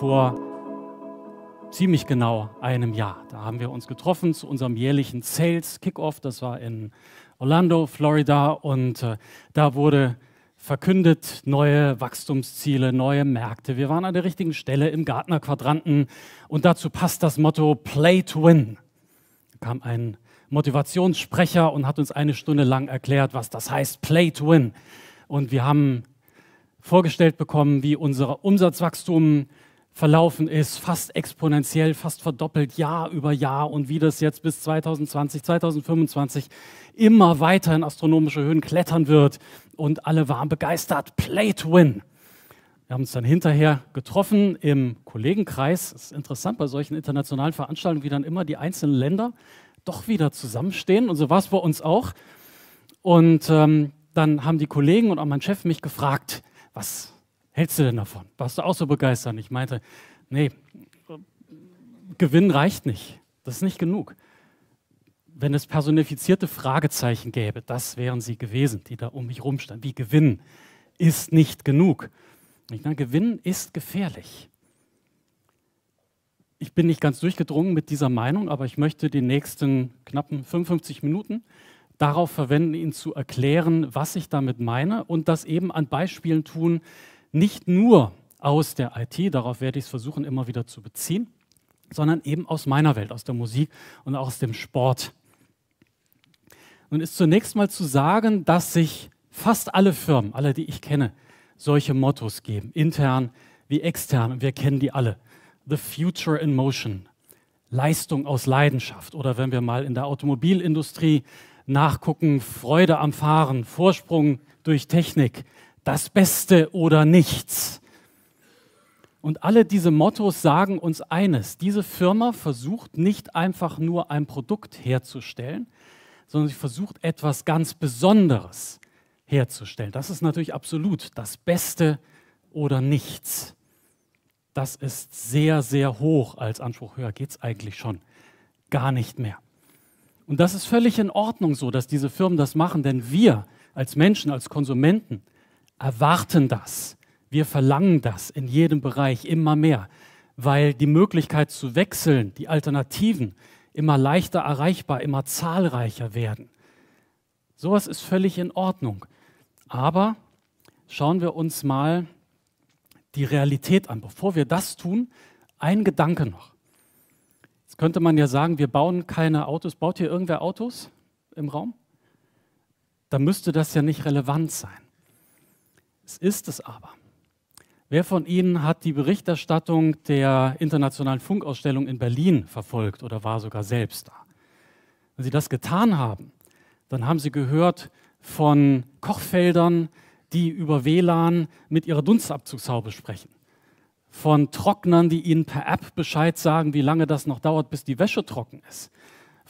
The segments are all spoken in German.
vor ziemlich genau einem Jahr. Da haben wir uns getroffen zu unserem jährlichen Sales Kickoff. Das war in Orlando, Florida. Und äh, da wurde verkündet neue Wachstumsziele, neue Märkte. Wir waren an der richtigen Stelle im Gartner Quadranten. Und dazu passt das Motto Play to Win. Da kam ein Motivationssprecher und hat uns eine Stunde lang erklärt, was das heißt, Play to Win. Und wir haben vorgestellt bekommen, wie unser Umsatzwachstum verlaufen ist, fast exponentiell, fast verdoppelt Jahr über Jahr und wie das jetzt bis 2020, 2025 immer weiter in astronomische Höhen klettern wird. Und alle waren begeistert. Play to win. Wir haben uns dann hinterher getroffen im Kollegenkreis. Es ist interessant bei solchen internationalen Veranstaltungen, wie dann immer die einzelnen Länder doch wieder zusammenstehen. Und so war es bei uns auch. Und ähm, dann haben die Kollegen und auch mein Chef mich gefragt, was hältst du denn davon? Warst du auch so begeistert? Ich meinte, nee, Gewinn reicht nicht. Das ist nicht genug. Wenn es personifizierte Fragezeichen gäbe, das wären sie gewesen, die da um mich rumstanden. Wie Gewinn ist nicht genug. Ich meine, Gewinn ist gefährlich. Ich bin nicht ganz durchgedrungen mit dieser Meinung, aber ich möchte die nächsten knappen 55 Minuten darauf verwenden, Ihnen zu erklären, was ich damit meine und das eben an Beispielen tun, nicht nur aus der IT, darauf werde ich es versuchen immer wieder zu beziehen, sondern eben aus meiner Welt, aus der Musik und aus dem Sport. Nun ist zunächst mal zu sagen, dass sich fast alle Firmen, alle, die ich kenne, solche Mottos geben, intern wie extern, wir kennen die alle. The Future in Motion, Leistung aus Leidenschaft oder wenn wir mal in der Automobilindustrie nachgucken, Freude am Fahren, Vorsprung durch Technik, das Beste oder nichts. Und alle diese Mottos sagen uns eines, diese Firma versucht nicht einfach nur ein Produkt herzustellen, sondern sie versucht etwas ganz Besonderes herzustellen. Das ist natürlich absolut das Beste oder nichts. Das ist sehr, sehr hoch als Anspruch. Höher geht es eigentlich schon gar nicht mehr. Und das ist völlig in Ordnung so, dass diese Firmen das machen, denn wir als Menschen, als Konsumenten erwarten das. Wir verlangen das in jedem Bereich immer mehr, weil die Möglichkeit zu wechseln, die Alternativen immer leichter erreichbar, immer zahlreicher werden. Sowas ist völlig in Ordnung. Aber schauen wir uns mal die Realität an. Bevor wir das tun, ein Gedanke noch. Jetzt könnte man ja sagen, wir bauen keine Autos. Baut hier irgendwer Autos im Raum? Dann müsste das ja nicht relevant sein. Es ist es aber. Wer von Ihnen hat die Berichterstattung der Internationalen Funkausstellung in Berlin verfolgt oder war sogar selbst da? Wenn Sie das getan haben, dann haben Sie gehört von Kochfeldern, die über WLAN mit ihrer Dunstabzugshaube sprechen. Von Trocknern, die Ihnen per App Bescheid sagen, wie lange das noch dauert, bis die Wäsche trocken ist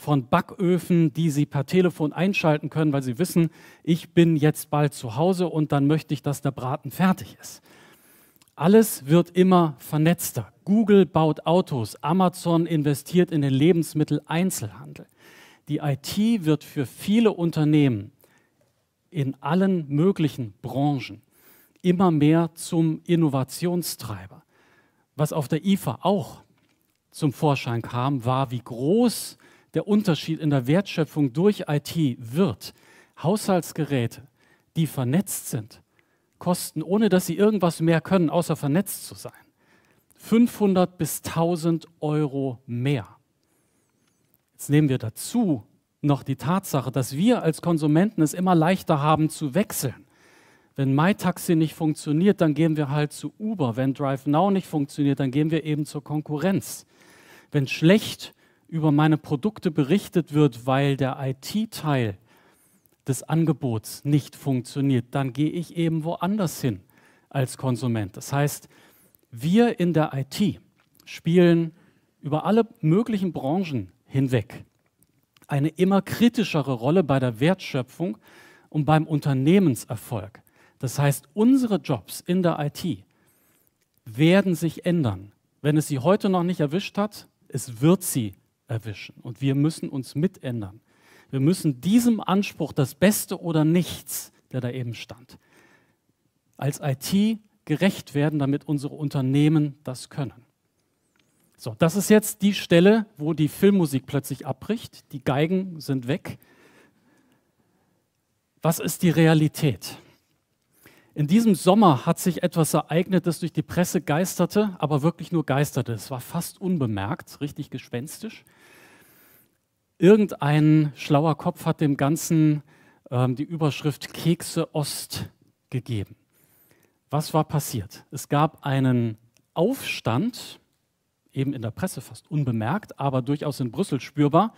von Backöfen, die Sie per Telefon einschalten können, weil Sie wissen, ich bin jetzt bald zu Hause und dann möchte ich, dass der Braten fertig ist. Alles wird immer vernetzter. Google baut Autos, Amazon investiert in den Lebensmitteleinzelhandel. Die IT wird für viele Unternehmen in allen möglichen Branchen immer mehr zum Innovationstreiber. Was auf der IFA auch zum Vorschein kam, war, wie groß der Unterschied in der Wertschöpfung durch IT wird. Haushaltsgeräte, die vernetzt sind, kosten, ohne dass sie irgendwas mehr können, außer vernetzt zu sein, 500 bis 1000 Euro mehr. Jetzt nehmen wir dazu noch die Tatsache, dass wir als Konsumenten es immer leichter haben zu wechseln. Wenn MyTaxi nicht funktioniert, dann gehen wir halt zu Uber. Wenn DriveNow nicht funktioniert, dann gehen wir eben zur Konkurrenz. Wenn schlecht funktioniert, über meine Produkte berichtet wird, weil der IT-Teil des Angebots nicht funktioniert, dann gehe ich eben woanders hin als Konsument. Das heißt, wir in der IT spielen über alle möglichen Branchen hinweg eine immer kritischere Rolle bei der Wertschöpfung und beim Unternehmenserfolg. Das heißt, unsere Jobs in der IT werden sich ändern. Wenn es sie heute noch nicht erwischt hat, es wird sie erwischen. Und wir müssen uns mitändern. Wir müssen diesem Anspruch das Beste oder nichts, der da eben stand, als IT gerecht werden, damit unsere Unternehmen das können. So, das ist jetzt die Stelle, wo die Filmmusik plötzlich abbricht. Die Geigen sind weg. Was ist die Realität? In diesem Sommer hat sich etwas ereignet, das durch die Presse geisterte, aber wirklich nur geisterte. Es war fast unbemerkt, richtig gespenstisch. Irgendein schlauer Kopf hat dem Ganzen ähm, die Überschrift Kekse Ost gegeben. Was war passiert? Es gab einen Aufstand, eben in der Presse fast unbemerkt, aber durchaus in Brüssel spürbar,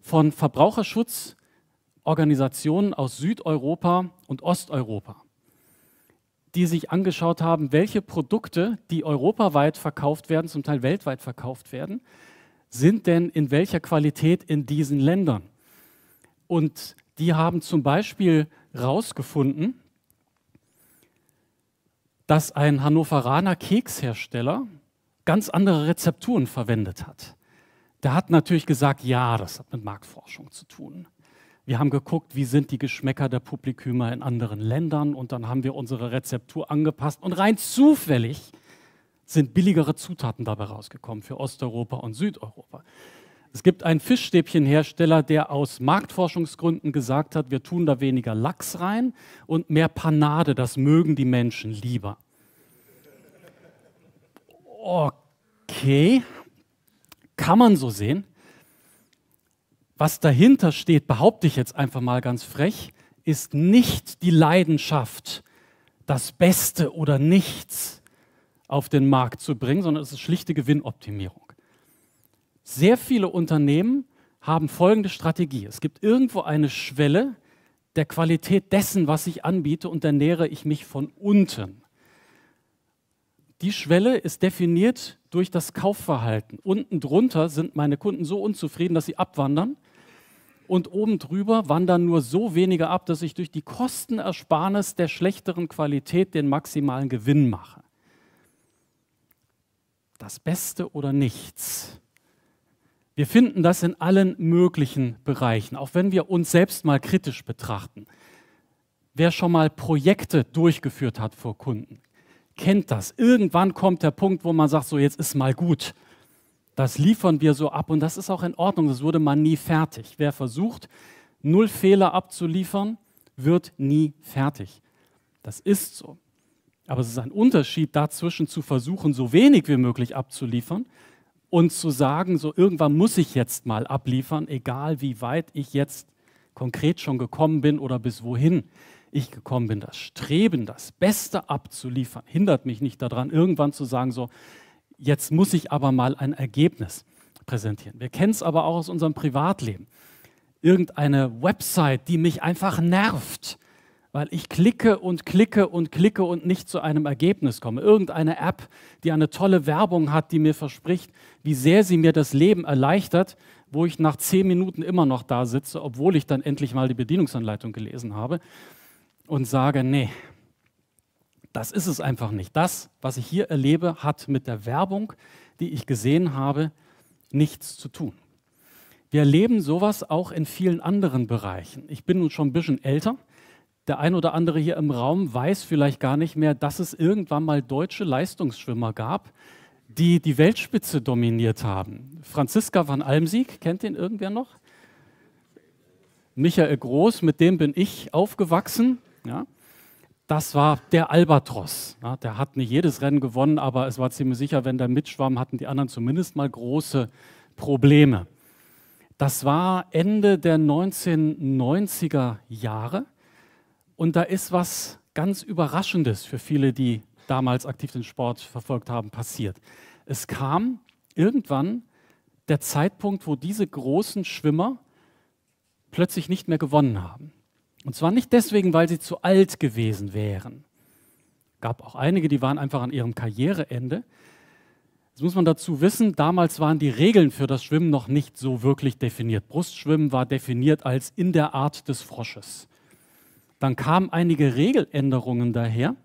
von Verbraucherschutzorganisationen aus Südeuropa und Osteuropa, die sich angeschaut haben, welche Produkte, die europaweit verkauft werden, zum Teil weltweit verkauft werden, sind denn in welcher Qualität in diesen Ländern. Und die haben zum Beispiel herausgefunden, dass ein Hannoveraner Kekshersteller ganz andere Rezepturen verwendet hat. Der hat natürlich gesagt, ja, das hat mit Marktforschung zu tun. Wir haben geguckt, wie sind die Geschmäcker der Publikümer in anderen Ländern und dann haben wir unsere Rezeptur angepasst und rein zufällig sind billigere Zutaten dabei rausgekommen für Osteuropa und Südeuropa. Es gibt einen Fischstäbchenhersteller, der aus Marktforschungsgründen gesagt hat, wir tun da weniger Lachs rein und mehr Panade, das mögen die Menschen lieber. Okay, kann man so sehen. Was dahinter steht, behaupte ich jetzt einfach mal ganz frech, ist nicht die Leidenschaft, das Beste oder nichts, auf den Markt zu bringen, sondern es ist schlichte Gewinnoptimierung. Sehr viele Unternehmen haben folgende Strategie. Es gibt irgendwo eine Schwelle der Qualität dessen, was ich anbiete, und dann nähere ich mich von unten. Die Schwelle ist definiert durch das Kaufverhalten. Unten drunter sind meine Kunden so unzufrieden, dass sie abwandern. Und oben drüber wandern nur so wenige ab, dass ich durch die Kostenersparnis der schlechteren Qualität den maximalen Gewinn mache das Beste oder nichts. Wir finden das in allen möglichen Bereichen, auch wenn wir uns selbst mal kritisch betrachten. Wer schon mal Projekte durchgeführt hat vor Kunden, kennt das. Irgendwann kommt der Punkt, wo man sagt, so jetzt ist mal gut. Das liefern wir so ab und das ist auch in Ordnung, das wurde man nie fertig. Wer versucht, null Fehler abzuliefern, wird nie fertig. Das ist so. Aber es ist ein Unterschied dazwischen zu versuchen, so wenig wie möglich abzuliefern und zu sagen, so irgendwann muss ich jetzt mal abliefern, egal wie weit ich jetzt konkret schon gekommen bin oder bis wohin ich gekommen bin. Das Streben, das Beste abzuliefern, hindert mich nicht daran, irgendwann zu sagen, so jetzt muss ich aber mal ein Ergebnis präsentieren. Wir kennen es aber auch aus unserem Privatleben. Irgendeine Website, die mich einfach nervt weil ich klicke und klicke und klicke und nicht zu einem Ergebnis komme. Irgendeine App, die eine tolle Werbung hat, die mir verspricht, wie sehr sie mir das Leben erleichtert, wo ich nach zehn Minuten immer noch da sitze, obwohl ich dann endlich mal die Bedienungsanleitung gelesen habe und sage, nee, das ist es einfach nicht. Das, was ich hier erlebe, hat mit der Werbung, die ich gesehen habe, nichts zu tun. Wir erleben sowas auch in vielen anderen Bereichen. Ich bin nun schon ein bisschen älter. Der ein oder andere hier im Raum weiß vielleicht gar nicht mehr, dass es irgendwann mal deutsche Leistungsschwimmer gab, die die Weltspitze dominiert haben. Franziska van Almsieg, kennt den irgendwer noch? Michael Groß, mit dem bin ich aufgewachsen. Ja? Das war der Albatros. Ja, der hat nicht jedes Rennen gewonnen, aber es war ziemlich sicher, wenn der mitschwamm, hatten die anderen zumindest mal große Probleme. Das war Ende der 1990er Jahre. Und da ist was ganz Überraschendes für viele, die damals aktiv den Sport verfolgt haben, passiert. Es kam irgendwann der Zeitpunkt, wo diese großen Schwimmer plötzlich nicht mehr gewonnen haben. Und zwar nicht deswegen, weil sie zu alt gewesen wären. Gab auch einige, die waren einfach an ihrem Karriereende. Das muss man dazu wissen, damals waren die Regeln für das Schwimmen noch nicht so wirklich definiert. Brustschwimmen war definiert als in der Art des Frosches. Dann kamen einige Regeländerungen daher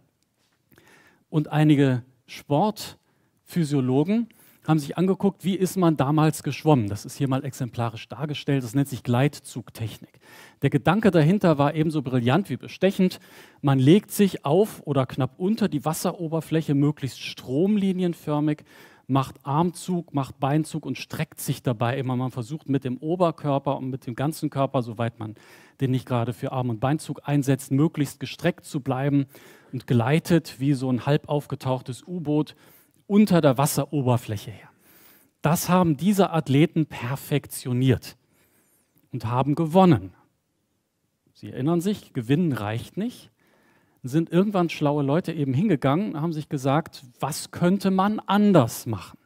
und einige Sportphysiologen haben sich angeguckt, wie ist man damals geschwommen. Das ist hier mal exemplarisch dargestellt. Das nennt sich Gleitzugtechnik. Der Gedanke dahinter war ebenso brillant wie bestechend. Man legt sich auf oder knapp unter die Wasseroberfläche, möglichst stromlinienförmig macht Armzug, macht Beinzug und streckt sich dabei immer. Man versucht mit dem Oberkörper und mit dem ganzen Körper, soweit man den nicht gerade für Arm- und Beinzug einsetzt, möglichst gestreckt zu bleiben und gleitet wie so ein halb aufgetauchtes U-Boot unter der Wasseroberfläche her. Das haben diese Athleten perfektioniert und haben gewonnen. Sie erinnern sich, Gewinnen reicht nicht sind irgendwann schlaue Leute eben hingegangen, und haben sich gesagt, was könnte man anders machen?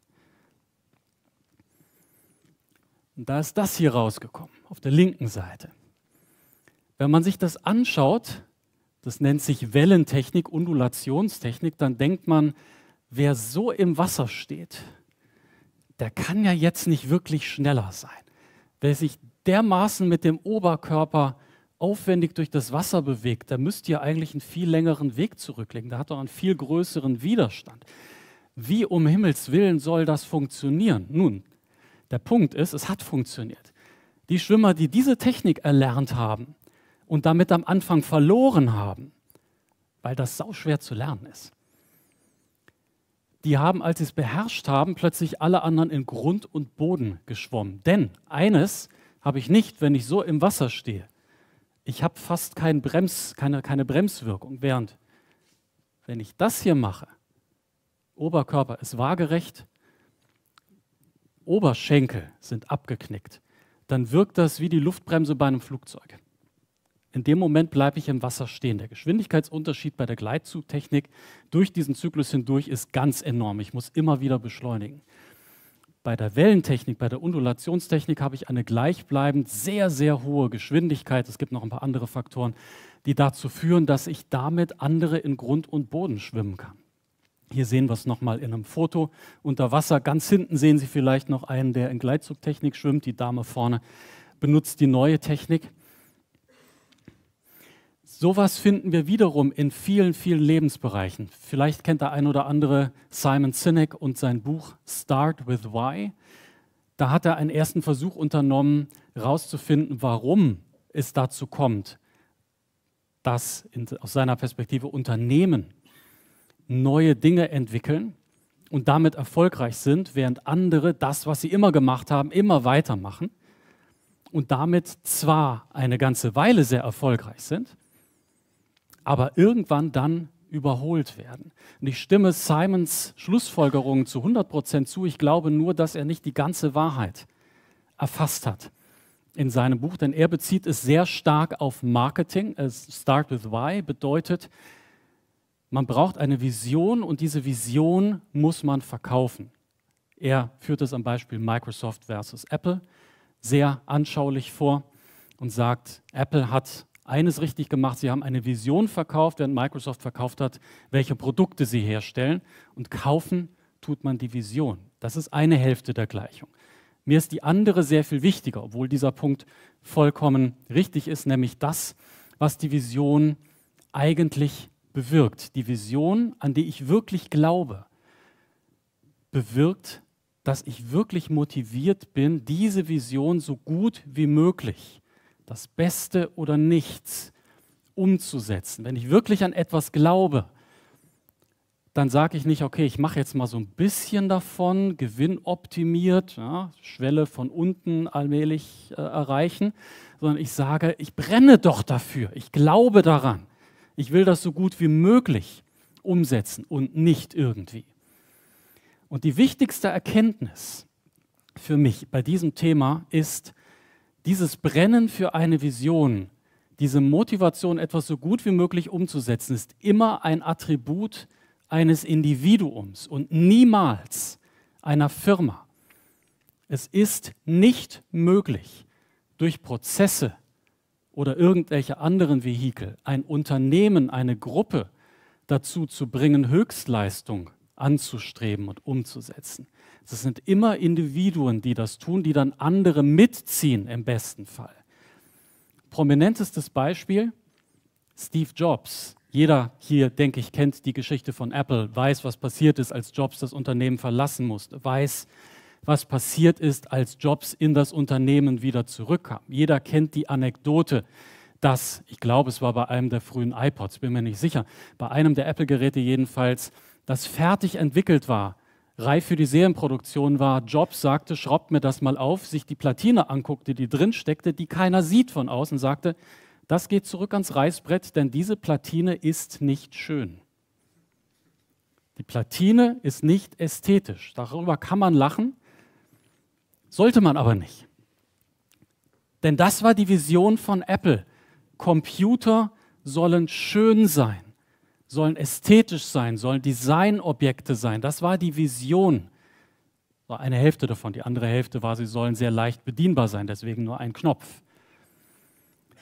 Und da ist das hier rausgekommen, auf der linken Seite. Wenn man sich das anschaut, das nennt sich Wellentechnik, Undulationstechnik, dann denkt man, wer so im Wasser steht, der kann ja jetzt nicht wirklich schneller sein. Wer sich dermaßen mit dem Oberkörper aufwendig durch das Wasser bewegt, da müsst ihr eigentlich einen viel längeren Weg zurücklegen. Da hat er einen viel größeren Widerstand. Wie um Himmels Willen soll das funktionieren? Nun, der Punkt ist, es hat funktioniert. Die Schwimmer, die diese Technik erlernt haben und damit am Anfang verloren haben, weil das sauschwer zu lernen ist, die haben, als sie es beherrscht haben, plötzlich alle anderen in Grund und Boden geschwommen. Denn eines habe ich nicht, wenn ich so im Wasser stehe ich habe fast kein Brems, keine, keine Bremswirkung. Während, wenn ich das hier mache, Oberkörper ist waagerecht, Oberschenkel sind abgeknickt, dann wirkt das wie die Luftbremse bei einem Flugzeug. In dem Moment bleibe ich im Wasser stehen. Der Geschwindigkeitsunterschied bei der Gleitzugtechnik durch diesen Zyklus hindurch ist ganz enorm. Ich muss immer wieder beschleunigen. Bei der Wellentechnik, bei der Undulationstechnik habe ich eine gleichbleibend sehr, sehr hohe Geschwindigkeit. Es gibt noch ein paar andere Faktoren, die dazu führen, dass ich damit andere in Grund und Boden schwimmen kann. Hier sehen wir es nochmal in einem Foto unter Wasser. Ganz hinten sehen Sie vielleicht noch einen, der in Gleitzugtechnik schwimmt. Die Dame vorne benutzt die neue Technik. Sowas finden wir wiederum in vielen, vielen Lebensbereichen. Vielleicht kennt der ein oder andere Simon Sinek und sein Buch Start with Why. Da hat er einen ersten Versuch unternommen, herauszufinden, warum es dazu kommt, dass in, aus seiner Perspektive Unternehmen neue Dinge entwickeln und damit erfolgreich sind, während andere das, was sie immer gemacht haben, immer weitermachen und damit zwar eine ganze Weile sehr erfolgreich sind, aber irgendwann dann überholt werden. Und ich stimme Simons Schlussfolgerungen zu 100 Prozent zu. Ich glaube nur, dass er nicht die ganze Wahrheit erfasst hat in seinem Buch, denn er bezieht es sehr stark auf Marketing. Äh, Start with Why bedeutet, man braucht eine Vision und diese Vision muss man verkaufen. Er führt es am Beispiel Microsoft versus Apple sehr anschaulich vor und sagt, Apple hat eines richtig gemacht. Sie haben eine Vision verkauft, während Microsoft verkauft hat, welche Produkte sie herstellen. Und kaufen tut man die Vision. Das ist eine Hälfte der Gleichung. Mir ist die andere sehr viel wichtiger, obwohl dieser Punkt vollkommen richtig ist, nämlich das, was die Vision eigentlich bewirkt. Die Vision, an die ich wirklich glaube, bewirkt, dass ich wirklich motiviert bin, diese Vision so gut wie möglich zu das Beste oder nichts umzusetzen. Wenn ich wirklich an etwas glaube, dann sage ich nicht, okay, ich mache jetzt mal so ein bisschen davon, gewinnoptimiert, ja, Schwelle von unten allmählich äh, erreichen, sondern ich sage, ich brenne doch dafür, ich glaube daran, ich will das so gut wie möglich umsetzen und nicht irgendwie. Und die wichtigste Erkenntnis für mich bei diesem Thema ist, dieses Brennen für eine Vision, diese Motivation, etwas so gut wie möglich umzusetzen, ist immer ein Attribut eines Individuums und niemals einer Firma. Es ist nicht möglich, durch Prozesse oder irgendwelche anderen Vehikel ein Unternehmen, eine Gruppe dazu zu bringen, Höchstleistung anzustreben und umzusetzen. Es sind immer Individuen, die das tun, die dann andere mitziehen im besten Fall. Prominentestes Beispiel, Steve Jobs. Jeder hier, denke ich, kennt die Geschichte von Apple, weiß, was passiert ist, als Jobs das Unternehmen verlassen musste, weiß, was passiert ist, als Jobs in das Unternehmen wieder zurückkam. Jeder kennt die Anekdote, dass, ich glaube, es war bei einem der frühen iPods, bin mir nicht sicher, bei einem der Apple-Geräte jedenfalls, das fertig entwickelt war reif für die Serienproduktion war. Jobs sagte, schraubt mir das mal auf, sich die Platine anguckte, die drin steckte, die keiner sieht von außen, sagte, das geht zurück ans Reißbrett, denn diese Platine ist nicht schön. Die Platine ist nicht ästhetisch. Darüber kann man lachen, sollte man aber nicht. Denn das war die Vision von Apple. Computer sollen schön sein sollen ästhetisch sein, sollen Designobjekte sein. Das war die Vision. War eine Hälfte davon. Die andere Hälfte war, sie sollen sehr leicht bedienbar sein, deswegen nur ein Knopf.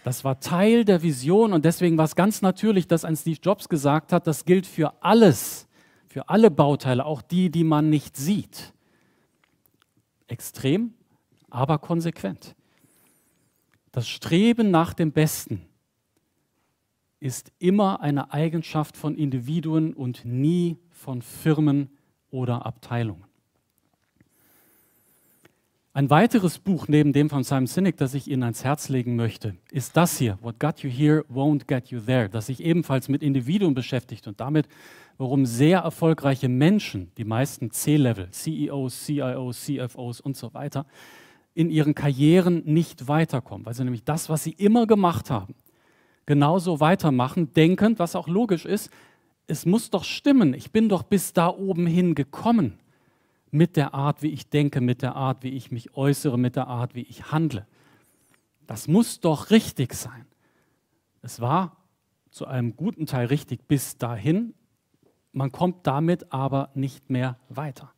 Das war Teil der Vision und deswegen war es ganz natürlich, dass ein Steve Jobs gesagt hat, das gilt für alles, für alle Bauteile, auch die, die man nicht sieht. Extrem, aber konsequent. Das Streben nach dem Besten ist immer eine Eigenschaft von Individuen und nie von Firmen oder Abteilungen. Ein weiteres Buch neben dem von Simon Sinek, das ich Ihnen ans Herz legen möchte, ist das hier, What Got You Here Won't Get You There, das sich ebenfalls mit Individuen beschäftigt und damit, warum sehr erfolgreiche Menschen, die meisten C-Level, CEOs, CIOs, CFOs und so weiter, in ihren Karrieren nicht weiterkommen, weil sie nämlich das, was sie immer gemacht haben, genauso weitermachen, denkend, was auch logisch ist, es muss doch stimmen, ich bin doch bis da oben hin gekommen mit der Art, wie ich denke, mit der Art, wie ich mich äußere, mit der Art, wie ich handle. Das muss doch richtig sein. Es war zu einem guten Teil richtig bis dahin, man kommt damit aber nicht mehr weiter.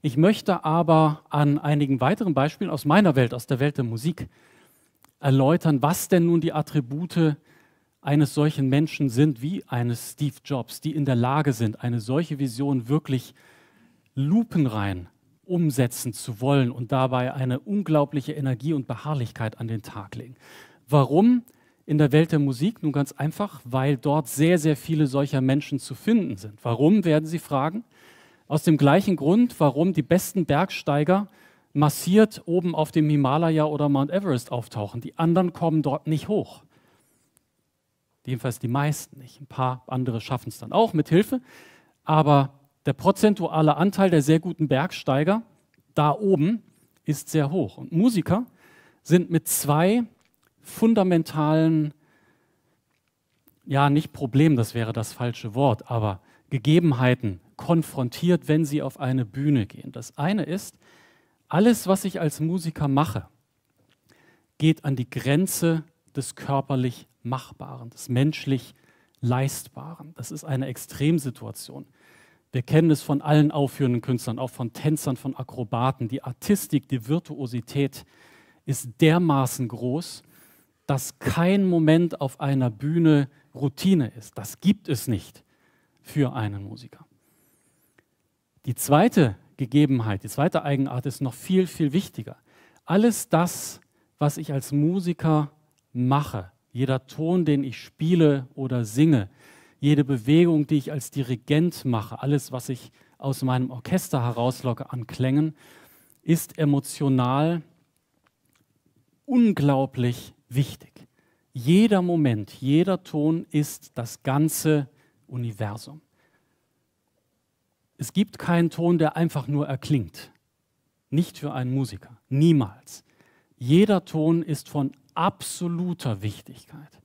Ich möchte aber an einigen weiteren Beispielen aus meiner Welt, aus der Welt der Musik, erläutern, was denn nun die Attribute eines solchen Menschen sind, wie eines Steve Jobs, die in der Lage sind, eine solche Vision wirklich lupenrein umsetzen zu wollen und dabei eine unglaubliche Energie und Beharrlichkeit an den Tag legen. Warum in der Welt der Musik? Nun ganz einfach, weil dort sehr, sehr viele solcher Menschen zu finden sind. Warum, werden Sie fragen? Aus dem gleichen Grund, warum die besten Bergsteiger massiert oben auf dem Himalaya oder Mount Everest auftauchen. Die anderen kommen dort nicht hoch. Jedenfalls die meisten nicht. Ein paar andere schaffen es dann auch mit Hilfe. Aber der prozentuale Anteil der sehr guten Bergsteiger da oben ist sehr hoch. Und Musiker sind mit zwei fundamentalen, ja, nicht Problem, das wäre das falsche Wort, aber Gegebenheiten konfrontiert, wenn sie auf eine Bühne gehen. Das eine ist, alles, was ich als Musiker mache, geht an die Grenze des körperlich Machbaren, des menschlich Leistbaren. Das ist eine Extremsituation. Wir kennen es von allen aufführenden Künstlern, auch von Tänzern, von Akrobaten. Die Artistik, die Virtuosität ist dermaßen groß, dass kein Moment auf einer Bühne Routine ist. Das gibt es nicht für einen Musiker. Die zweite Gegebenheit. Die zweite Eigenart ist noch viel, viel wichtiger. Alles das, was ich als Musiker mache, jeder Ton, den ich spiele oder singe, jede Bewegung, die ich als Dirigent mache, alles, was ich aus meinem Orchester herauslocke an Klängen, ist emotional unglaublich wichtig. Jeder Moment, jeder Ton ist das ganze Universum. Es gibt keinen Ton, der einfach nur erklingt. Nicht für einen Musiker. Niemals. Jeder Ton ist von absoluter Wichtigkeit.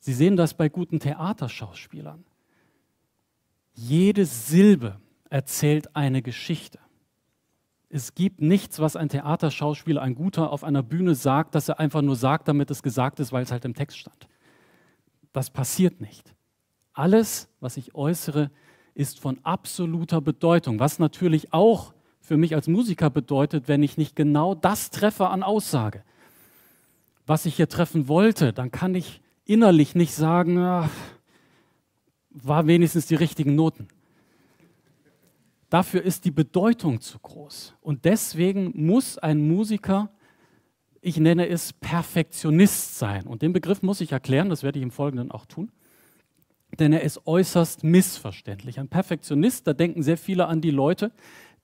Sie sehen das bei guten Theaterschauspielern. Jede Silbe erzählt eine Geschichte. Es gibt nichts, was ein Theaterschauspieler, ein guter auf einer Bühne sagt, dass er einfach nur sagt, damit es gesagt ist, weil es halt im Text stand. Das passiert nicht. Alles, was ich äußere, ist von absoluter Bedeutung, was natürlich auch für mich als Musiker bedeutet, wenn ich nicht genau das treffe an Aussage, was ich hier treffen wollte, dann kann ich innerlich nicht sagen, ach, war wenigstens die richtigen Noten. Dafür ist die Bedeutung zu groß. Und deswegen muss ein Musiker, ich nenne es Perfektionist sein. Und den Begriff muss ich erklären, das werde ich im Folgenden auch tun denn er ist äußerst missverständlich. Ein Perfektionist, da denken sehr viele an die Leute,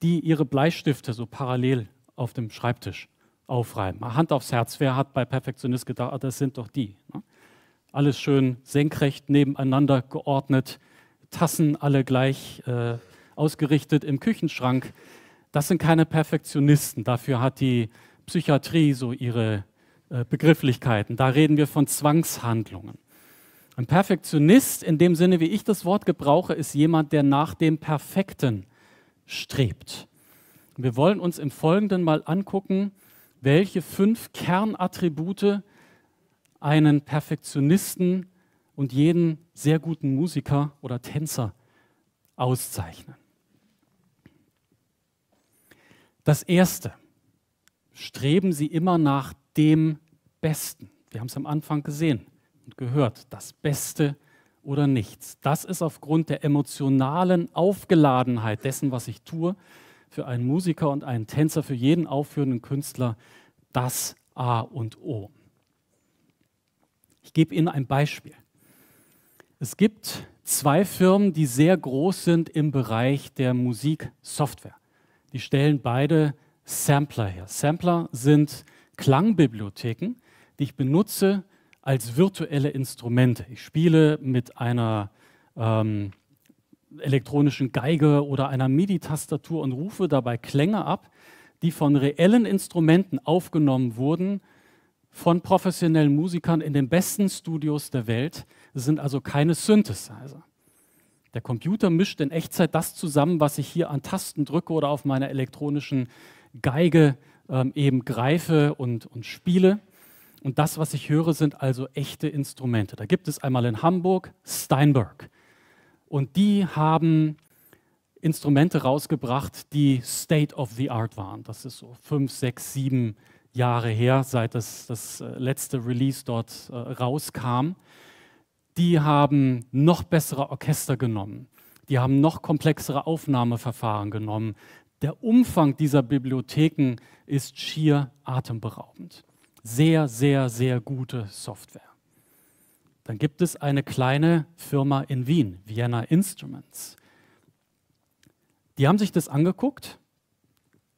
die ihre Bleistifte so parallel auf dem Schreibtisch aufreiben. Hand aufs Herz, wer hat bei Perfektionist gedacht, das sind doch die. Ne? Alles schön senkrecht nebeneinander geordnet, Tassen alle gleich äh, ausgerichtet im Küchenschrank. Das sind keine Perfektionisten. Dafür hat die Psychiatrie so ihre äh, Begrifflichkeiten. Da reden wir von Zwangshandlungen. Ein Perfektionist in dem Sinne, wie ich das Wort gebrauche, ist jemand, der nach dem Perfekten strebt. Wir wollen uns im Folgenden mal angucken, welche fünf Kernattribute einen Perfektionisten und jeden sehr guten Musiker oder Tänzer auszeichnen. Das Erste, streben Sie immer nach dem Besten. Wir haben es am Anfang gesehen und gehört. Das Beste oder nichts. Das ist aufgrund der emotionalen Aufgeladenheit dessen, was ich tue, für einen Musiker und einen Tänzer, für jeden aufführenden Künstler das A und O. Ich gebe Ihnen ein Beispiel. Es gibt zwei Firmen, die sehr groß sind im Bereich der Musiksoftware. Die stellen beide Sampler her. Sampler sind Klangbibliotheken, die ich benutze, als virtuelle Instrumente. Ich spiele mit einer ähm, elektronischen Geige oder einer MIDI-Tastatur und rufe dabei Klänge ab, die von reellen Instrumenten aufgenommen wurden, von professionellen Musikern in den besten Studios der Welt, das sind also keine Synthesizer. Der Computer mischt in Echtzeit das zusammen, was ich hier an Tasten drücke oder auf meiner elektronischen Geige ähm, eben greife und, und spiele. Und das, was ich höre, sind also echte Instrumente. Da gibt es einmal in Hamburg Steinberg. Und die haben Instrumente rausgebracht, die State of the Art waren. Das ist so fünf, sechs, sieben Jahre her, seit das, das äh, letzte Release dort äh, rauskam. Die haben noch bessere Orchester genommen. Die haben noch komplexere Aufnahmeverfahren genommen. Der Umfang dieser Bibliotheken ist schier atemberaubend sehr, sehr, sehr gute Software. Dann gibt es eine kleine Firma in Wien, Vienna Instruments. Die haben sich das angeguckt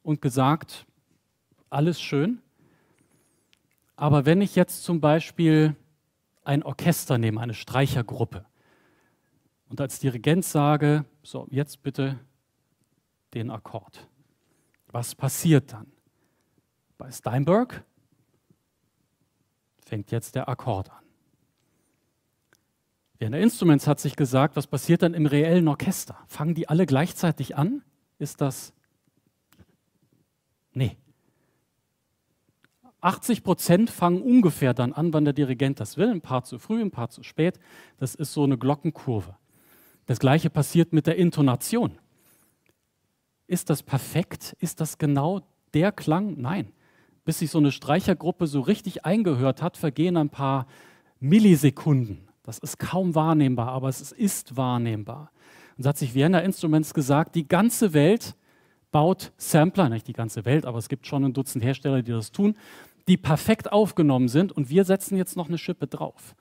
und gesagt, alles schön, aber wenn ich jetzt zum Beispiel ein Orchester nehme, eine Streichergruppe, und als Dirigent sage, so, jetzt bitte den Akkord. Was passiert dann? Bei Steinberg fängt jetzt der Akkord an. Während der Instruments hat sich gesagt, was passiert dann im reellen Orchester? Fangen die alle gleichzeitig an? Ist das. Nee. 80 Prozent fangen ungefähr dann an, wann der Dirigent das will. Ein paar zu früh, ein paar zu spät. Das ist so eine Glockenkurve. Das gleiche passiert mit der Intonation. Ist das perfekt? Ist das genau der Klang? Nein bis sich so eine Streichergruppe so richtig eingehört hat, vergehen ein paar Millisekunden. Das ist kaum wahrnehmbar, aber es ist wahrnehmbar. Und so hat sich Vienna Instruments gesagt, die ganze Welt baut Sampler, nicht die ganze Welt, aber es gibt schon ein Dutzend Hersteller, die das tun, die perfekt aufgenommen sind und wir setzen jetzt noch eine Schippe drauf.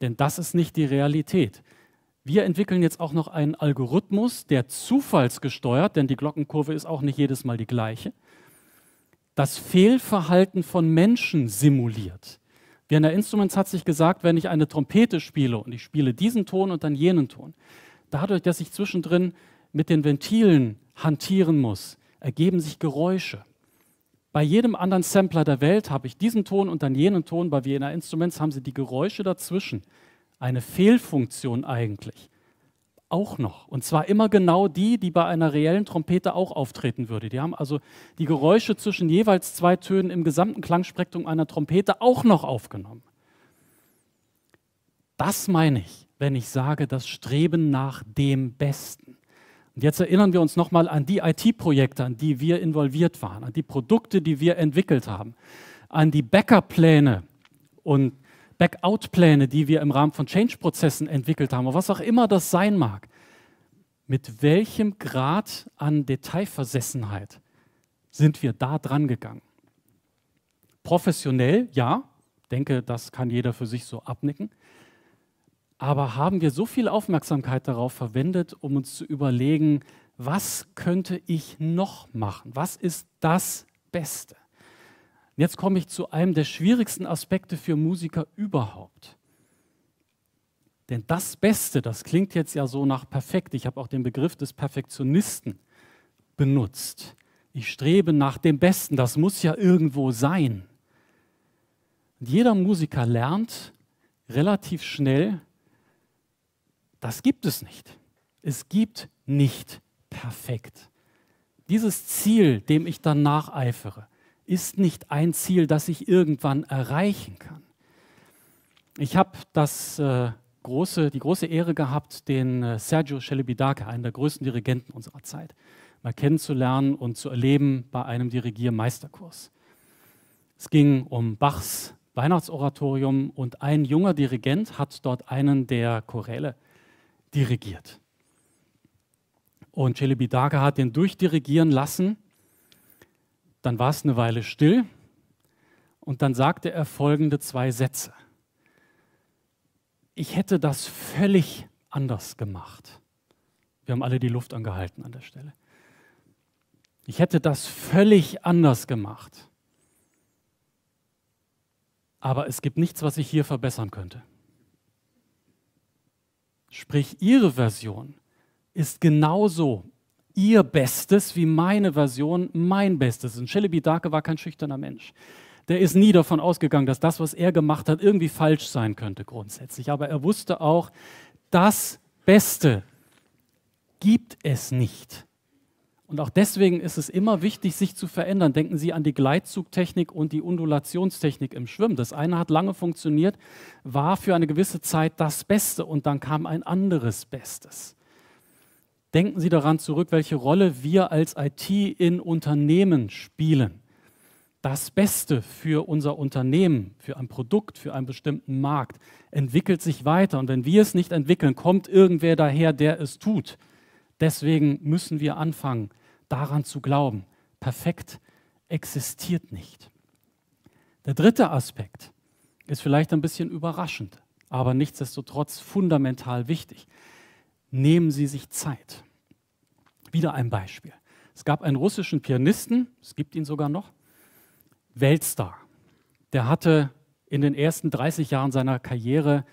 Denn das ist nicht die Realität. Wir entwickeln jetzt auch noch einen Algorithmus, der zufallsgesteuert, denn die Glockenkurve ist auch nicht jedes Mal die gleiche, das Fehlverhalten von Menschen simuliert. Vienna Instruments hat sich gesagt, wenn ich eine Trompete spiele und ich spiele diesen Ton und dann jenen Ton, dadurch, dass ich zwischendrin mit den Ventilen hantieren muss, ergeben sich Geräusche. Bei jedem anderen Sampler der Welt habe ich diesen Ton und dann jenen Ton. Bei Vienna Instruments haben sie die Geräusche dazwischen. Eine Fehlfunktion eigentlich auch noch. Und zwar immer genau die, die bei einer reellen Trompete auch auftreten würde. Die haben also die Geräusche zwischen jeweils zwei Tönen im gesamten Klangspektrum einer Trompete auch noch aufgenommen. Das meine ich, wenn ich sage, das Streben nach dem Besten. Und jetzt erinnern wir uns nochmal an die IT-Projekte, an die wir involviert waren, an die Produkte, die wir entwickelt haben, an die Bäckerpläne und Back-out-Pläne, die wir im Rahmen von Change-Prozessen entwickelt haben, oder was auch immer das sein mag, mit welchem Grad an Detailversessenheit sind wir da dran gegangen? Professionell, ja, denke, das kann jeder für sich so abnicken. Aber haben wir so viel Aufmerksamkeit darauf verwendet, um uns zu überlegen, was könnte ich noch machen? Was ist das Beste? Und jetzt komme ich zu einem der schwierigsten Aspekte für Musiker überhaupt. Denn das Beste, das klingt jetzt ja so nach perfekt. Ich habe auch den Begriff des Perfektionisten benutzt. Ich strebe nach dem Besten, das muss ja irgendwo sein. Und jeder Musiker lernt relativ schnell, das gibt es nicht. Es gibt nicht perfekt. Dieses Ziel, dem ich dann nacheifere, ist nicht ein Ziel, das ich irgendwann erreichen kann. Ich habe äh, große, die große Ehre gehabt, den äh, Sergio Celibidache, einen der größten Dirigenten unserer Zeit, mal kennenzulernen und zu erleben bei einem Dirigiermeisterkurs. Es ging um Bachs Weihnachtsoratorium und ein junger Dirigent hat dort einen der Choräle dirigiert. Und Celibidache hat den durchdirigieren lassen dann war es eine Weile still und dann sagte er folgende zwei Sätze. Ich hätte das völlig anders gemacht. Wir haben alle die Luft angehalten an der Stelle. Ich hätte das völlig anders gemacht. Aber es gibt nichts, was ich hier verbessern könnte. Sprich, ihre Version ist genauso ihr Bestes wie meine Version mein Bestes. Und Shelley Dake war kein schüchterner Mensch. Der ist nie davon ausgegangen, dass das, was er gemacht hat, irgendwie falsch sein könnte grundsätzlich. Aber er wusste auch, das Beste gibt es nicht. Und auch deswegen ist es immer wichtig, sich zu verändern. Denken Sie an die Gleitzugtechnik und die Undulationstechnik im Schwimmen. Das eine hat lange funktioniert, war für eine gewisse Zeit das Beste und dann kam ein anderes Bestes denken Sie daran zurück, welche Rolle wir als IT in Unternehmen spielen. Das Beste für unser Unternehmen, für ein Produkt, für einen bestimmten Markt entwickelt sich weiter. Und wenn wir es nicht entwickeln, kommt irgendwer daher, der es tut. Deswegen müssen wir anfangen, daran zu glauben. Perfekt existiert nicht. Der dritte Aspekt ist vielleicht ein bisschen überraschend, aber nichtsdestotrotz fundamental wichtig nehmen Sie sich Zeit. Wieder ein Beispiel. Es gab einen russischen Pianisten, es gibt ihn sogar noch, Weltstar. Der hatte in den ersten 30 Jahren seiner Karriere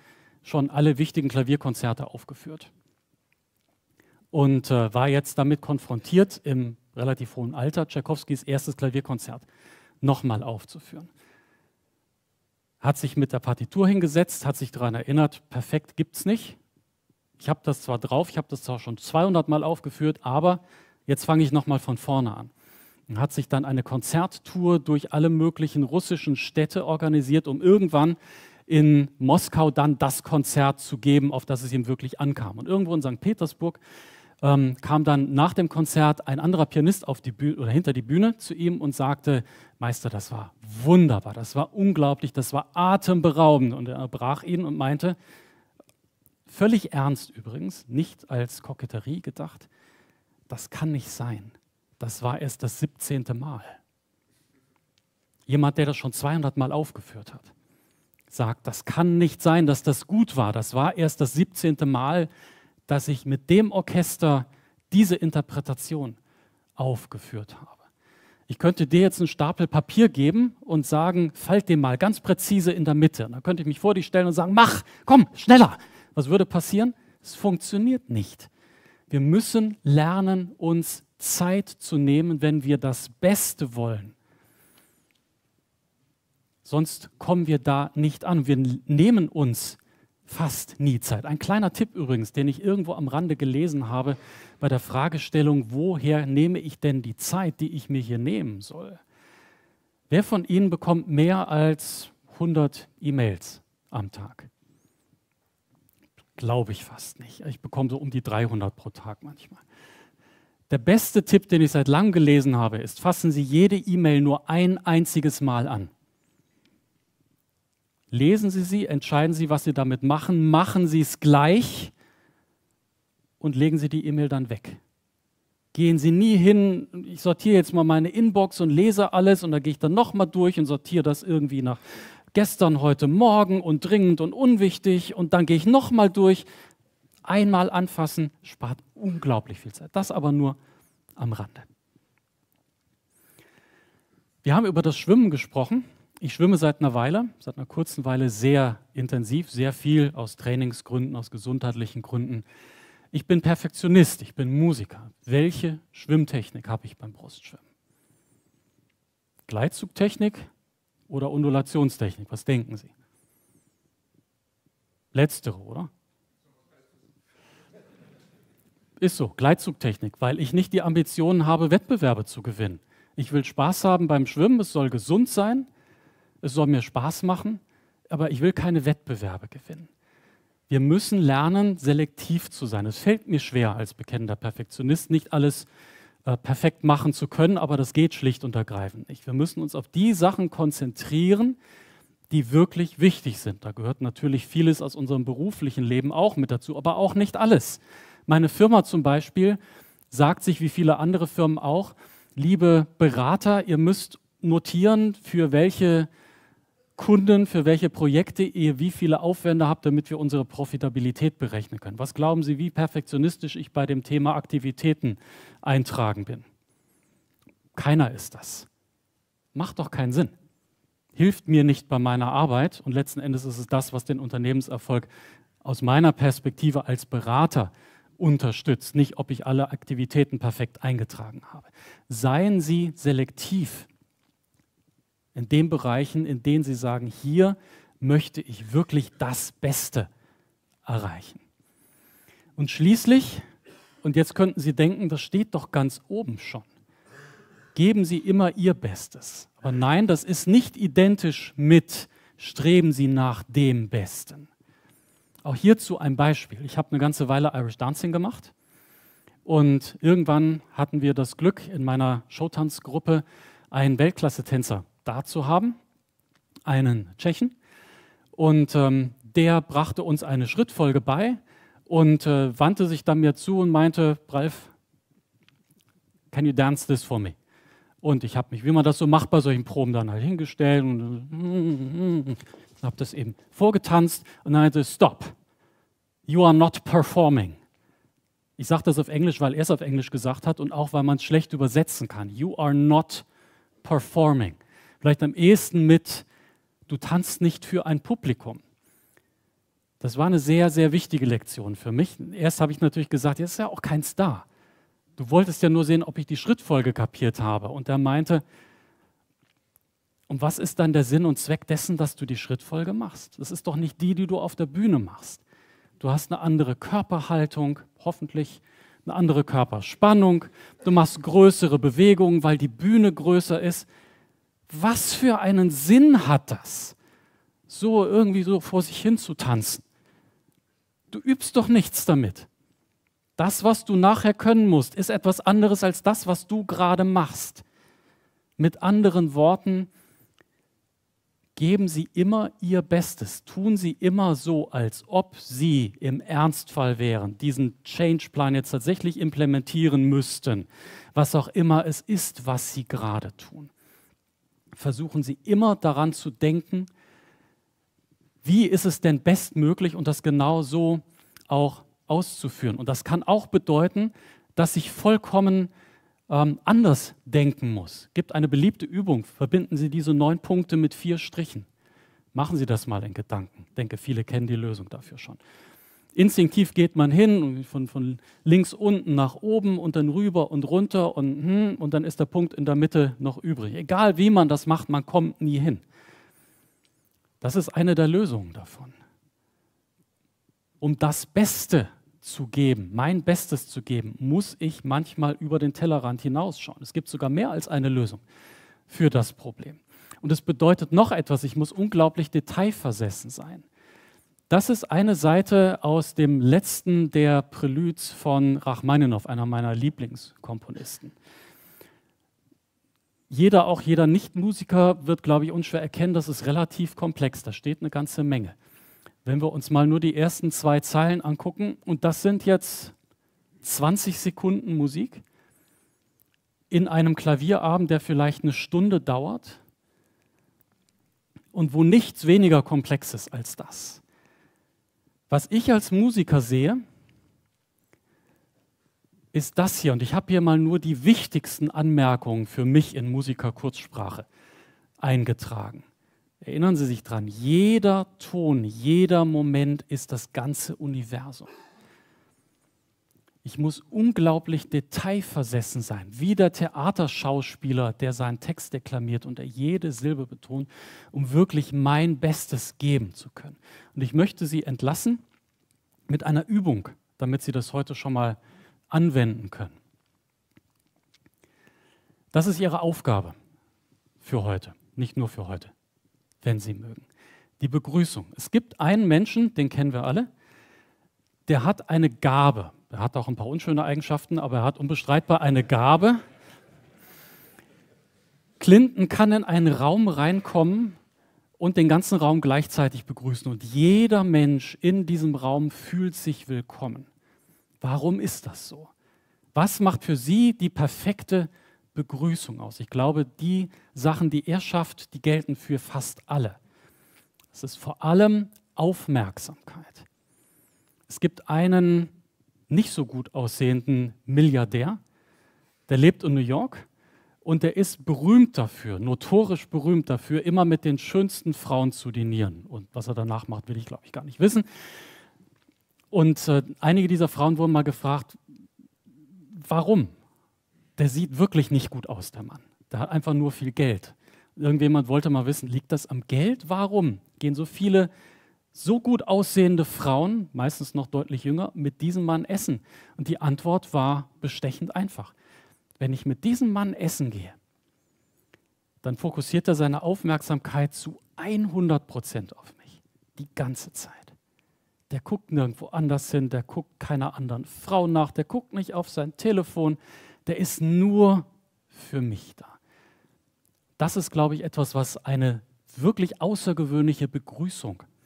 schon alle wichtigen Klavierkonzerte aufgeführt und äh, war jetzt damit konfrontiert, im relativ hohen Alter Tschaikowskis erstes Klavierkonzert nochmal aufzuführen. Hat sich mit der Partitur hingesetzt, hat sich daran erinnert, perfekt gibt es nicht, ich habe das zwar drauf, ich habe das zwar schon 200 Mal aufgeführt, aber jetzt fange ich nochmal von vorne an. Und hat sich dann eine Konzerttour durch alle möglichen russischen Städte organisiert, um irgendwann in Moskau dann das Konzert zu geben, auf das es ihm wirklich ankam. Und irgendwo in St. Petersburg ähm, kam dann nach dem Konzert ein anderer Pianist auf die Bühne oder hinter die Bühne zu ihm und sagte: Meister, das war wunderbar, das war unglaublich, das war atemberaubend. Und er brach ihn und meinte: Völlig ernst übrigens, nicht als Koketterie gedacht. Das kann nicht sein. Das war erst das 17. Mal. Jemand, der das schon 200 Mal aufgeführt hat, sagt, das kann nicht sein, dass das gut war. Das war erst das 17. Mal, dass ich mit dem Orchester diese Interpretation aufgeführt habe. Ich könnte dir jetzt einen Stapel Papier geben und sagen, falt den mal ganz präzise in der Mitte. Dann könnte ich mich vor dich stellen und sagen, mach, komm, schneller, was würde passieren? Es funktioniert nicht. Wir müssen lernen, uns Zeit zu nehmen, wenn wir das Beste wollen. Sonst kommen wir da nicht an. Wir nehmen uns fast nie Zeit. Ein kleiner Tipp übrigens, den ich irgendwo am Rande gelesen habe bei der Fragestellung, woher nehme ich denn die Zeit, die ich mir hier nehmen soll? Wer von Ihnen bekommt mehr als 100 E-Mails am Tag? glaube ich fast nicht. Ich bekomme so um die 300 pro Tag manchmal. Der beste Tipp, den ich seit langem gelesen habe, ist, fassen Sie jede E-Mail nur ein einziges Mal an. Lesen Sie sie, entscheiden Sie, was Sie damit machen, machen Sie es gleich und legen Sie die E-Mail dann weg. Gehen Sie nie hin, ich sortiere jetzt mal meine Inbox und lese alles und da gehe ich dann nochmal durch und sortiere das irgendwie nach gestern, heute Morgen und dringend und unwichtig und dann gehe ich nochmal durch. Einmal anfassen spart unglaublich viel Zeit. Das aber nur am Rande. Wir haben über das Schwimmen gesprochen. Ich schwimme seit einer Weile, seit einer kurzen Weile sehr intensiv, sehr viel aus Trainingsgründen, aus gesundheitlichen Gründen. Ich bin Perfektionist, ich bin Musiker. Welche Schwimmtechnik habe ich beim Brustschwimmen? Gleitzugtechnik, oder Undulationstechnik? Was denken Sie? Letztere, oder? Ist so, Gleitzugtechnik, weil ich nicht die Ambitionen habe, Wettbewerbe zu gewinnen. Ich will Spaß haben beim Schwimmen, es soll gesund sein, es soll mir Spaß machen, aber ich will keine Wettbewerbe gewinnen. Wir müssen lernen, selektiv zu sein. Es fällt mir schwer als bekennender Perfektionist, nicht alles äh, äh, perfekt machen zu können, aber das geht schlicht und ergreifend nicht. Wir müssen uns auf die Sachen konzentrieren, die wirklich wichtig sind. Da gehört natürlich vieles aus unserem beruflichen Leben auch mit dazu, aber auch nicht alles. Meine Firma zum Beispiel sagt sich, wie viele andere Firmen auch, liebe Berater, ihr müsst notieren, für welche Kunden, für welche Projekte ihr wie viele Aufwände habt, damit wir unsere Profitabilität berechnen können. Was glauben Sie, wie perfektionistisch ich bei dem Thema Aktivitäten eintragen bin? Keiner ist das. Macht doch keinen Sinn. Hilft mir nicht bei meiner Arbeit und letzten Endes ist es das, was den Unternehmenserfolg aus meiner Perspektive als Berater unterstützt, nicht ob ich alle Aktivitäten perfekt eingetragen habe. Seien Sie selektiv in den Bereichen, in denen sie sagen, hier möchte ich wirklich das Beste erreichen. Und schließlich, und jetzt könnten Sie denken, das steht doch ganz oben schon, geben Sie immer Ihr Bestes. Aber nein, das ist nicht identisch mit streben Sie nach dem Besten. Auch hierzu ein Beispiel. Ich habe eine ganze Weile Irish Dancing gemacht und irgendwann hatten wir das Glück, in meiner Showtanzgruppe einen Weltklasse-Tänzer da zu haben, einen Tschechen. Und ähm, der brachte uns eine Schrittfolge bei und äh, wandte sich dann mir zu und meinte, Ralf, can you dance this for me? Und ich habe mich, wie man das so macht bei solchen Proben, dann halt hingestellt und äh, habe das eben vorgetanzt und dann meinte, stop, you are not performing. Ich sage das auf Englisch, weil er es auf Englisch gesagt hat und auch, weil man es schlecht übersetzen kann. You are not performing vielleicht am ehesten mit, du tanzt nicht für ein Publikum. Das war eine sehr, sehr wichtige Lektion für mich. Erst habe ich natürlich gesagt, jetzt ist ja auch kein Star. Du wolltest ja nur sehen, ob ich die Schrittfolge kapiert habe. Und er meinte, und was ist dann der Sinn und Zweck dessen, dass du die Schrittfolge machst? Das ist doch nicht die, die du auf der Bühne machst. Du hast eine andere Körperhaltung, hoffentlich eine andere Körperspannung. Du machst größere Bewegungen, weil die Bühne größer ist was für einen Sinn hat das, so irgendwie so vor sich hin zu tanzen? Du übst doch nichts damit. Das, was du nachher können musst, ist etwas anderes als das, was du gerade machst. Mit anderen Worten, geben Sie immer Ihr Bestes, tun Sie immer so, als ob Sie im Ernstfall wären, diesen Change-Plan jetzt tatsächlich implementieren müssten, was auch immer es ist, was Sie gerade tun versuchen sie immer daran zu denken, wie ist es denn bestmöglich und das genau so auch auszuführen. Und das kann auch bedeuten, dass ich vollkommen ähm, anders denken muss. Gibt eine beliebte Übung, verbinden Sie diese neun Punkte mit vier Strichen. Machen Sie das mal in Gedanken. Ich denke, viele kennen die Lösung dafür schon instinktiv geht man hin, von, von links unten nach oben und dann rüber und runter und, hm, und dann ist der Punkt in der Mitte noch übrig. Egal wie man das macht, man kommt nie hin. Das ist eine der Lösungen davon. Um das Beste zu geben, mein Bestes zu geben, muss ich manchmal über den Tellerrand hinausschauen. Es gibt sogar mehr als eine Lösung für das Problem. Und es bedeutet noch etwas, ich muss unglaublich detailversessen sein. Das ist eine Seite aus dem letzten der Preludes von Rachmaninow, einer meiner Lieblingskomponisten. Jeder, auch jeder Nichtmusiker, wird, glaube ich, unschwer erkennen, das ist relativ komplex. Da steht eine ganze Menge. Wenn wir uns mal nur die ersten zwei Zeilen angucken, und das sind jetzt 20 Sekunden Musik in einem Klavierabend, der vielleicht eine Stunde dauert und wo nichts weniger komplex ist als das. Was ich als Musiker sehe, ist das hier. Und ich habe hier mal nur die wichtigsten Anmerkungen für mich in Musikerkurzsprache eingetragen. Erinnern Sie sich dran, jeder Ton, jeder Moment ist das ganze Universum. Ich muss unglaublich detailversessen sein, wie der Theaterschauspieler, der seinen Text deklamiert und er jede Silbe betont, um wirklich mein Bestes geben zu können. Und ich möchte Sie entlassen mit einer Übung, damit Sie das heute schon mal anwenden können. Das ist Ihre Aufgabe für heute, nicht nur für heute, wenn Sie mögen. Die Begrüßung. Es gibt einen Menschen, den kennen wir alle, der hat eine Gabe. Er hat auch ein paar unschöne Eigenschaften, aber er hat unbestreitbar eine Gabe. Clinton kann in einen Raum reinkommen und den ganzen Raum gleichzeitig begrüßen. Und jeder Mensch in diesem Raum fühlt sich willkommen. Warum ist das so? Was macht für Sie die perfekte Begrüßung aus? Ich glaube, die Sachen, die er schafft, die gelten für fast alle. Es ist vor allem Aufmerksamkeit. Es gibt einen nicht so gut aussehenden Milliardär, der lebt in New York und der ist berühmt dafür, notorisch berühmt dafür, immer mit den schönsten Frauen zu dinieren. Und was er danach macht, will ich, glaube ich, gar nicht wissen. Und äh, einige dieser Frauen wurden mal gefragt, warum? Der sieht wirklich nicht gut aus, der Mann. Der hat einfach nur viel Geld. Irgendjemand wollte mal wissen, liegt das am Geld? Warum gehen so viele so gut aussehende Frauen, meistens noch deutlich jünger, mit diesem Mann essen? Und die Antwort war bestechend einfach. Wenn ich mit diesem Mann essen gehe, dann fokussiert er seine Aufmerksamkeit zu 100 Prozent auf mich. Die ganze Zeit. Der guckt nirgendwo anders hin, der guckt keiner anderen Frau nach, der guckt nicht auf sein Telefon, der ist nur für mich da. Das ist, glaube ich, etwas, was eine wirklich außergewöhnliche Begrüßung ist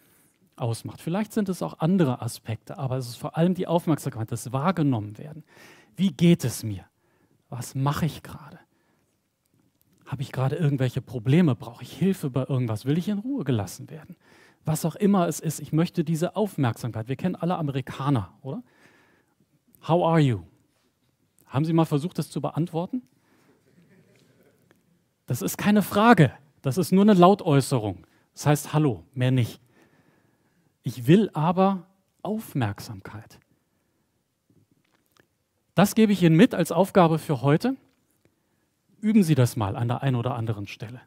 ausmacht. Vielleicht sind es auch andere Aspekte, aber es ist vor allem die Aufmerksamkeit, das wahrgenommen werden. Wie geht es mir? Was mache ich gerade? Habe ich gerade irgendwelche Probleme? Brauche ich Hilfe bei irgendwas? Will ich in Ruhe gelassen werden? Was auch immer es ist, ich möchte diese Aufmerksamkeit. Wir kennen alle Amerikaner, oder? How are you? Haben Sie mal versucht, das zu beantworten? Das ist keine Frage. Das ist nur eine Lautäußerung. Das heißt Hallo, mehr nicht. Ich will aber Aufmerksamkeit. Das gebe ich Ihnen mit als Aufgabe für heute. Üben Sie das mal an der einen oder anderen Stelle.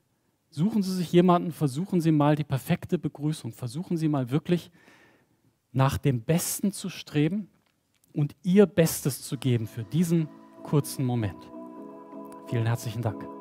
Suchen Sie sich jemanden, versuchen Sie mal die perfekte Begrüßung, versuchen Sie mal wirklich nach dem Besten zu streben und Ihr Bestes zu geben für diesen kurzen Moment. Vielen herzlichen Dank.